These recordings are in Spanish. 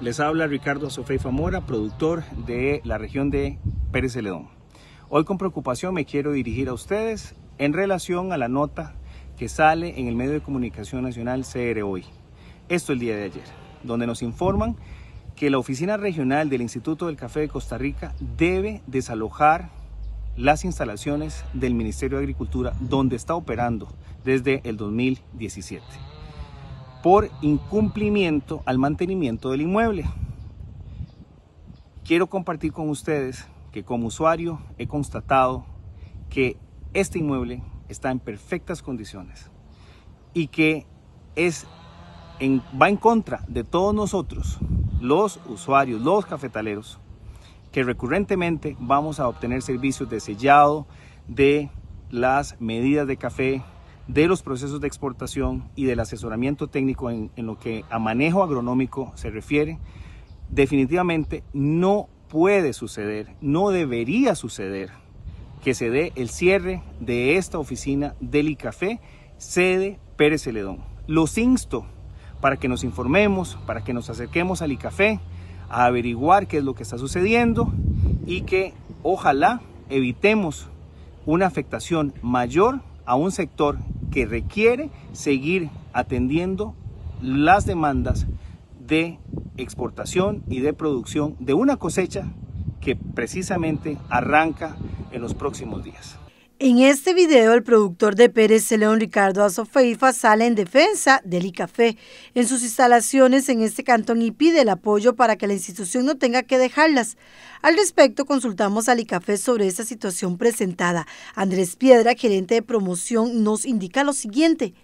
Les habla Ricardo Sofey Famora, productor de la región de Pérez Celedón. Hoy con preocupación me quiero dirigir a ustedes en relación a la nota que sale en el medio de comunicación nacional CR Hoy. Esto el día de ayer, donde nos informan que la oficina regional del Instituto del Café de Costa Rica debe desalojar las instalaciones del Ministerio de Agricultura donde está operando desde el 2017 por incumplimiento al mantenimiento del inmueble. Quiero compartir con ustedes que como usuario he constatado que este inmueble está en perfectas condiciones y que es en, va en contra de todos nosotros, los usuarios, los cafetaleros, que recurrentemente vamos a obtener servicios de sellado de las medidas de café, de los procesos de exportación y del asesoramiento técnico en, lo que a manejo agronómico se refiere, definitivamente no puede suceder, no debería suceder que se dé el cierre de esta oficina del ICAFE, sede Pérez Celedón. Los insto para que nos informemos, para que nos acerquemos al ICAFE, a averiguar qué es lo que está sucediendo y que ojalá evitemos una afectación mayor a un sector que requiere seguir atendiendo las demandas de exportación y de producción de una cosecha que precisamente arranca en los próximos días. En este video, el productor de Pérez León, Ricardo Azofeifa, sale en defensa del ICAFE en sus instalaciones en este cantón y pide el apoyo para que la institución no tenga que dejarlas. Al respecto, consultamos al ICAFE sobre esta situación presentada. Andrés Piedra, gerente de promoción, nos indica lo siguiente.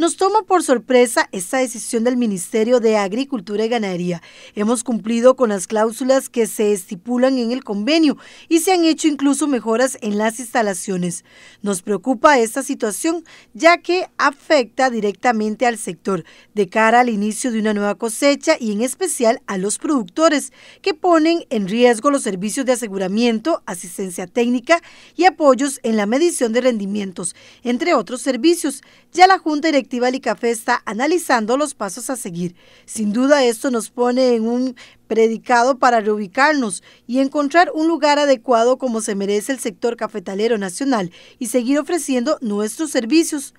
Nos toma por sorpresa esta decisión del Ministerio de Agricultura y Ganadería. Hemos cumplido con las cláusulas que se estipulan en el convenio y se han hecho incluso mejoras en las instalaciones. Nos preocupa esta situación ya que afecta directamente al sector de cara al inicio de una nueva cosecha y en especial a los productores que ponen en riesgo los servicios de aseguramiento, asistencia técnica y apoyos en la medición de rendimientos, entre otros servicios ya la Junta Directiva ICAFE está analizando los pasos a seguir. Sin duda esto nos pone en un predicado para reubicarnos y encontrar un lugar adecuado como se merece el sector cafetalero nacional y seguir ofreciendo nuestros servicios.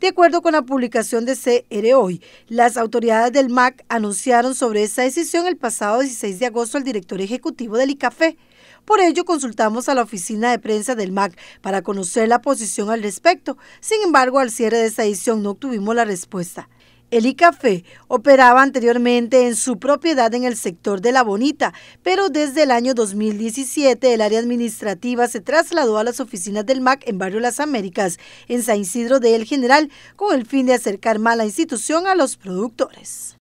De acuerdo con la publicación de CR Hoy, las autoridades del MAC anunciaron sobre esta decisión el pasado 16 de agosto al director ejecutivo del ICAFE. Por ello, consultamos a la oficina de prensa del MAC para conocer la posición al respecto. Sin embargo, al cierre de esta edición no obtuvimos la respuesta. El ICAFE operaba anteriormente en su propiedad en el sector de La Bonita, pero desde el año 2017 el área administrativa se trasladó a las oficinas del MAC en Barrio Las Américas, en San Isidro de El General, con el fin de acercar más la institución a los productores.